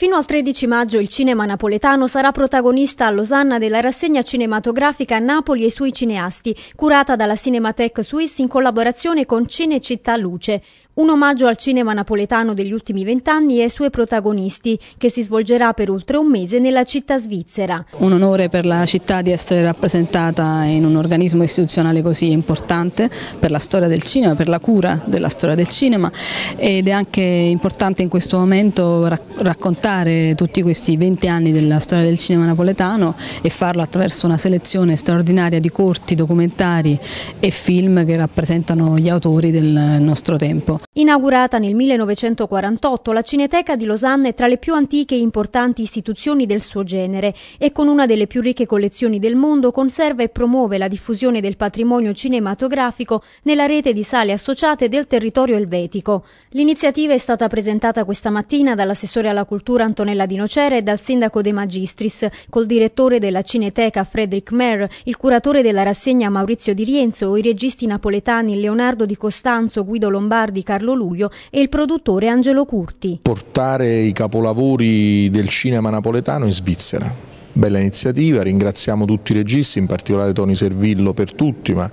Fino al 13 maggio il cinema napoletano sarà protagonista a Losanna della rassegna cinematografica Napoli e i suoi cineasti, curata dalla Cinematech Suisse in collaborazione con Cinecittà Luce. Un omaggio al cinema napoletano degli ultimi vent'anni e ai suoi protagonisti, che si svolgerà per oltre un mese nella città svizzera. Un onore per la città di essere rappresentata in un organismo istituzionale così importante per la storia del cinema, per la cura della storia del cinema ed è anche importante in questo momento raccontare raccontare tutti questi 20 anni della storia del cinema napoletano e farlo attraverso una selezione straordinaria di corti, documentari e film che rappresentano gli autori del nostro tempo. Inaugurata nel 1948, la Cineteca di Losanna è tra le più antiche e importanti istituzioni del suo genere e con una delle più ricche collezioni del mondo conserva e promuove la diffusione del patrimonio cinematografico nella rete di sale associate del territorio elvetico. L'iniziativa è stata presentata questa mattina dall'assessore alla cultura prefettura Antonella di Nocera e dal sindaco De Magistris, col direttore della Cineteca Frederick Mer, il curatore della rassegna Maurizio Di Rienzo, i registi napoletani Leonardo Di Costanzo, Guido Lombardi, Carlo Luglio e il produttore Angelo Curti. Portare i capolavori del cinema napoletano in Svizzera bella iniziativa, ringraziamo tutti i registi, in particolare Tony Servillo per tutti, ma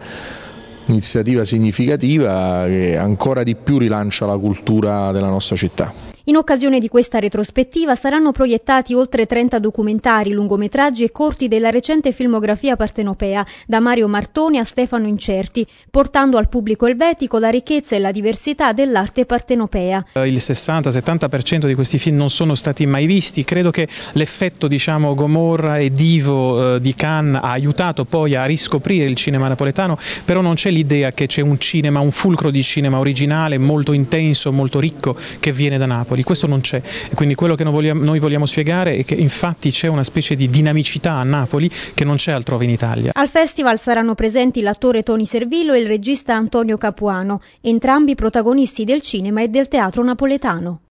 iniziativa significativa che ancora di più rilancia la cultura della nostra città. In occasione di questa retrospettiva saranno proiettati oltre 30 documentari, lungometraggi e corti della recente filmografia partenopea, da Mario Martoni a Stefano Incerti, portando al pubblico elvetico la ricchezza e la diversità dell'arte partenopea. Eh, il 60-70% di questi film non sono stati mai visti, credo che l'effetto diciamo, Gomorra e Divo eh, di Cannes ha aiutato poi a riscoprire il cinema napoletano, però non c'è l'idea che c'è un cinema, un fulcro di cinema originale molto intenso, molto ricco che viene da Napoli popoli, questo non c'è quindi quello che noi vogliamo spiegare è che infatti c'è una specie di dinamicità a Napoli che non c'è altrove in Italia. Al festival saranno presenti l'attore Tony Servillo e il regista Antonio Capuano, entrambi protagonisti del cinema e del teatro napoletano.